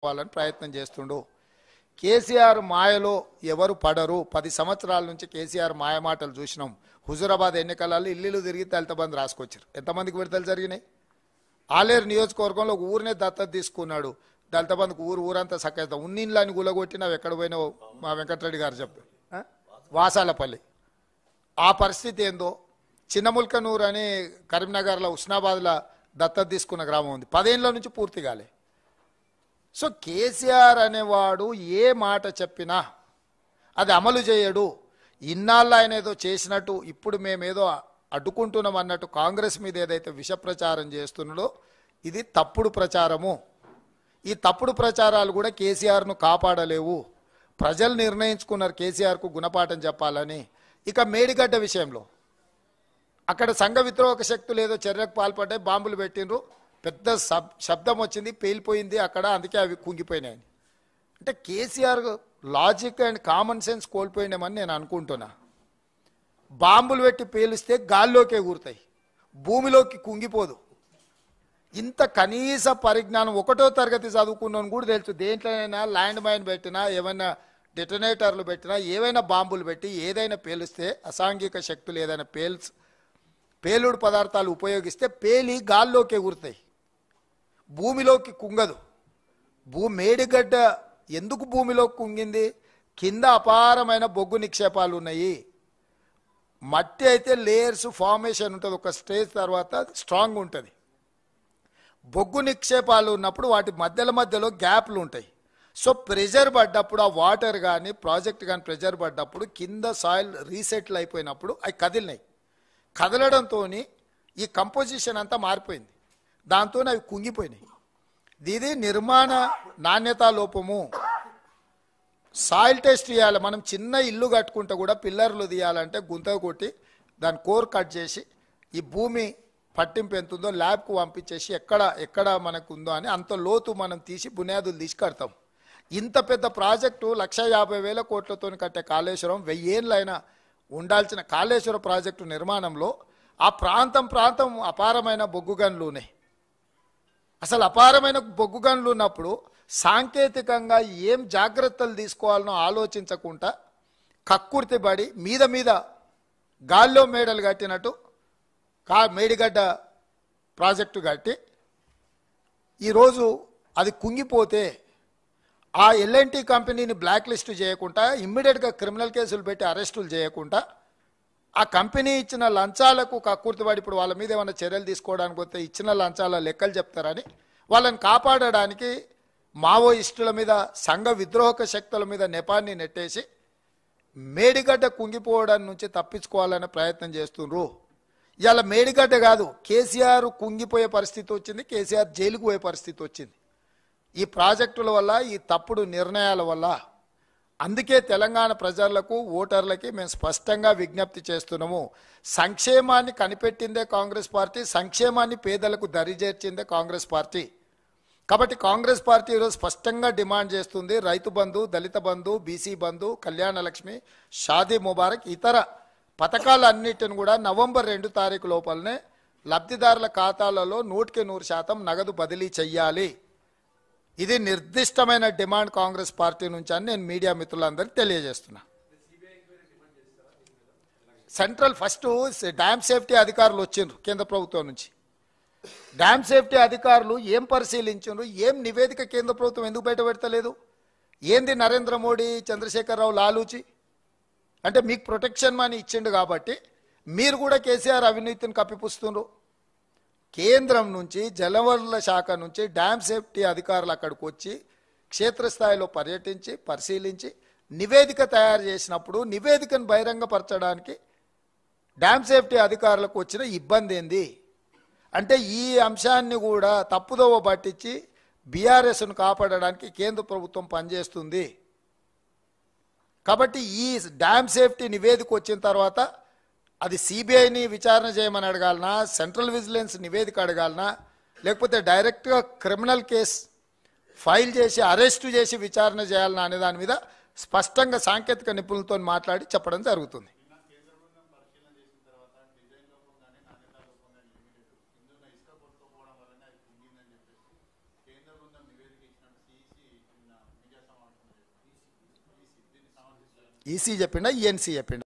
చేసుకోవాలని ప్రయత్నం చేస్తుండు కేసీఆర్ మాయలో ఎవరు పడరు పది సంవత్సరాల నుంచి కేసీఆర్ మాయ మాటలు చూసినాం హుజూరాబాద్ ఎన్నికలలో ఇల్లు తిరిగి దళిత బంధు రాసుకొచ్చారు ఎంతమందికి విడతలు జరిగినాయి ఆలేరు నియోజకవర్గంలో ఒక ఊరినే దత్తత తీసుకున్నాడు దళిత బంధుకు ఊరు ఊరంతా సక్కత ఉన్నిళ్ళని గులగొట్టిన ఎక్కడ పోయినావు మా వెంకటరెడ్డి గారు చెప్పు వాసాలపల్లి ఆ పరిస్థితి ఏందో చిన్నముల్కనూరు అని కరీంనగర్లో ఉస్నాబాద్లో దత్తత తీసుకున్న గ్రామం ఉంది పదేళ్ళ నుంచి పూర్తి కాలే సో కేసీఆర్ అనేవాడు ఏ మాట చెప్పినా అది అమలు చేయడు ఇన్నాళ్ళు ఆయన ఏదో చేసినట్టు ఇప్పుడు మేమేదో అడ్డుకుంటున్నాం అన్నట్టు కాంగ్రెస్ మీద ఏదైతే విష ప్రచారం చేస్తున్నాడో ఇది తప్పుడు ప్రచారము ఈ తప్పుడు ప్రచారాలు కూడా కేసీఆర్ను కాపాడలేవు ప్రజలు నిర్ణయించుకున్నారు కేసీఆర్కు గుణపాఠం చెప్పాలని ఇక మేడిగడ్డ విషయంలో అక్కడ సంఘ విద్రోహక శక్తులు ఏదో చర్యకు పాల్పడ్డాయి బాంబులు పెట్టినరు పెద్ద శబ్దం వచ్చింది పేలిపోయింది అక్కడ అందుకే అవి కుంగిపోయినాయి అంటే KCR logic and common sense కోల్పోయినామని నేను అనుకుంటున్నా బాంబులు పెట్టి పేలిస్తే గాల్లోకే కూరుతాయి భూమిలోకి కుంగిపోదు ఇంత కనీస పరిజ్ఞానం ఒకటో తరగతి చదువుకున్నాను కూడా తెలుసు దేంట్లోనైనా ల్యాండ్ మైన్ పెట్టినా ఏమైనా డిటనేటర్లు పెట్టినా ఏవైనా బాంబులు పెట్టి ఏదైనా పేలిస్తే అసాంఘిక శక్తులు ఏదైనా పేల్స్ పేలుడు పదార్థాలు ఉపయోగిస్తే పేలి గాల్లోకి ఎగురుతాయి భూమిలోకి కుంగదు భూ మేడిగడ్డ ఎందుకు భూమిలో కుంగింది కింద అపారమైన బొగ్గు నిక్షేపాలు ఉన్నాయి మట్టి అయితే లేయర్స్ ఫార్మేషన్ ఉంటుంది ఒక స్టేజ్ తర్వాత స్ట్రాంగ్ ఉంటుంది బొగ్గు నిక్షేపాలు ఉన్నప్పుడు వాటి మధ్యలో మధ్యలో గ్యాప్లు ఉంటాయి సో ప్రెజర్ పడ్డప్పుడు ఆ వాటర్ కానీ ప్రాజెక్ట్ కానీ ప్రెజర్ పడ్డప్పుడు కింద సాయిల్ రీసెటిల్ అయిపోయినప్పుడు అవి కదిలినాయి కదలడంతో ఈ కంపోజిషన్ అంతా మారిపోయింది దాంతో అవి కుంగిపోయినాయి ఇది నిర్మాణ నాణ్యత లోపము సాయిల్ టెస్ట్ చేయాలి మనం చిన్న ఇల్లు కట్టుకుంటే కూడా పిల్లర్లు తీయాలంటే గుంత కొట్టి దాని కోర్ కట్ చేసి ఈ భూమి పట్టింపు ఎంత ఉందో ల్యాబ్కు పంపించేసి ఎక్కడ ఎక్కడ మనకు ఉందో అని అంత లోతు మనం తీసి బునియాదులు తీసి కడతాం ఇంత పెద్ద ప్రాజెక్టు లక్ష యాభై వేల కోట్లతో కట్టే కాళేశ్వరం వెయ్యేళ్ళైనా ఉండాల్సిన కాళేశ్వర ప్రాజెక్టు నిర్మాణంలో ఆ ప్రాంతం ప్రాంతం అపారమైన బొగ్గు ఉన్నాయి అసలు అపారమైన బొగ్గు గనులు ఉన్నప్పుడు సాంకేతికంగా ఏం జాగ్రత్తలు తీసుకోవాలనో ఆలోచించకుండా కక్కుర్తి పడి మీద మీద గాల్లో మేడలు కట్టినట్టు కా మేడిగడ్డ ప్రాజెక్టు కట్టి ఈరోజు అది కుంగిపోతే ఆ ఎల్ఎన్టీ కంపెనీని బ్లాక్ లిస్ట్ చేయకుండా ఇమ్మీడియట్గా క్రిమినల్ కేసులు పెట్టి అరెస్టులు చేయకుండా ఆ కంపెనీ ఇచ్చిన లంచాలకు కక్కుర్తివాడు ఇప్పుడు వాళ్ళ మీద ఏమైనా చర్యలు తీసుకోవడానికి పోతే ఇచ్చిన లంచాల లెక్కలు చెప్తారని వాళ్ళని కాపాడడానికి మావోయిస్టుల మీద సంఘ విద్రోహక శక్తుల మీద నెపాన్ని నెట్టేసి మేడిగడ్డ కుంగిపోవడం నుంచి తప్పించుకోవాలనే ప్రయత్నం చేస్తుండ్రు ఇవాళ మేడిగడ్డ కాదు కేసీఆర్ కుంగిపోయే పరిస్థితి వచ్చింది కేసీఆర్ జైలుకు పోయే పరిస్థితి వచ్చింది ఈ ప్రాజెక్టుల వల్ల ఈ తప్పుడు నిర్ణయాల వల్ల అందుకే తెలంగాణ ప్రజలకు ఓటర్లకి మేము స్పష్టంగా విజ్ఞప్తి చేస్తున్నాము సంక్షేమాన్ని కనిపెట్టిందే కాంగ్రెస్ పార్టీ సంక్షేమాన్ని పేదలకు దరిచేర్చిందే కాంగ్రెస్ పార్టీ కాబట్టి కాంగ్రెస్ పార్టీ ఈరోజు స్పష్టంగా డిమాండ్ చేస్తుంది రైతు బంధు దళిత బంధు బీసీ బంధు కళ్యాణలక్ష్మి షాదీ ముబారక్ ఇతర పథకాలన్నిటిని కూడా నవంబర్ రెండు తారీఖు లోపలనే లబ్ధిదారుల ఖాతాలలో నూటికి నూరు శాతం నగదు బదిలీ చెయ్యాలి ఇది నిర్దిష్టమైన డిమాండ్ కాంగ్రెస్ పార్టీ నుంచి అని నేను మీడియా మిత్రులందరికీ తెలియజేస్తున్నా సెంట్రల్ ఫస్ట్ డ్యామ్ సేఫ్టీ అధికారులు వచ్చిండ్రు కేంద్ర ప్రభుత్వం నుంచి డ్యామ్ సేఫ్టీ అధికారులు ఏం పరిశీలించారు ఏం నివేదిక కేంద్ర ప్రభుత్వం ఎందుకు బయట పెడతలేదు ఏంది నరేంద్ర మోడీ చంద్రశేఖరరావు లాలూచి అంటే మీకు ప్రొటెక్షన్ మనీ ఇచ్చిండు కాబట్టి మీరు కూడా కేసీఆర్ అవినీతిని కప్పిపుస్తున్నారు కేంద్రం నుంచి జలవనరుల శాఖ నుంచి డ్యామ్ సేఫ్టీ అధికారులు అక్కడికి వచ్చి క్షేత్రస్థాయిలో పర్యటించి పరిశీలించి నివేదిక తయారు చేసినప్పుడు నివేదికను బహిరంగపరచడానికి డ్యామ్ సేఫ్టీ అధికారులకు వచ్చిన ఇబ్బంది ఏంది అంటే ఈ అంశాన్ని కూడా తప్పుదోవ పట్టించి బీఆర్ఎస్ను కాపాడడానికి కేంద్ర ప్రభుత్వం పనిచేస్తుంది కాబట్టి ఈ డ్యామ్ సేఫ్టీ నివేదిక వచ్చిన తర్వాత అది సిబిఐని విచారణ చేయమని అడగాలనా సెంట్రల్ విజిలెన్స్ నివేదిక అడగాలనా లేకపోతే డైరెక్ట్గా క్రిమినల్ కేస్ ఫైల్ చేసి అరెస్టు చేసి విచారణ చేయాలన్నా అనే దాని మీద స్పష్టంగా సాంకేతిక నిపుణులతో మాట్లాడి చెప్పడం జరుగుతుంది ఈసీ చెప్పిండా ఈఎన్సీ చెప్పిండా